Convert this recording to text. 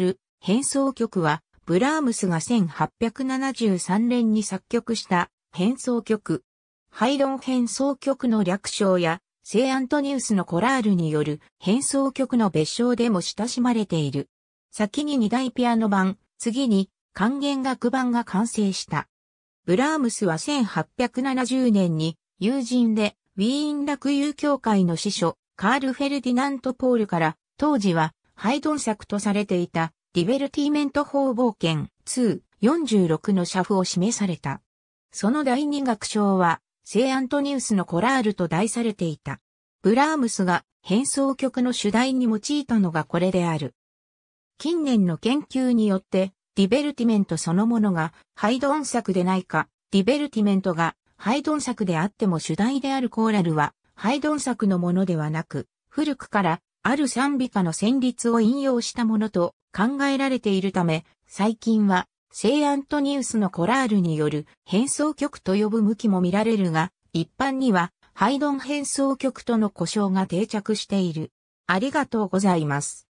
る変奏曲は、ブラームスが1873年に作曲した変奏曲。ハイドン変奏曲の略称や、聖アントニウスのコラールによる変奏曲の別称でも親しまれている。先に二大ピアノ版、次に還元楽版が完成した。ブラームスは1870年に友人でウィーン楽友協会の司書カール・フェルディナント・ポールから当時はハイドン作とされていた、ディベルティメント法冒険2、46の社譜を示された。その第二楽章は、聖アントニウスのコラールと題されていた。ブラームスが変奏曲の主題に用いたのがこれである。近年の研究によって、ディベルティメントそのものがハイドン作でないか、ディベルティメントがハイドン作であっても主題であるコーラルは、ハイドン作のものではなく、古くからある賛美歌の旋律を引用したものと考えられているため、最近は聖アントニウスのコラールによる変奏曲と呼ぶ向きも見られるが、一般にはハイドン変奏曲との呼称が定着している。ありがとうございます。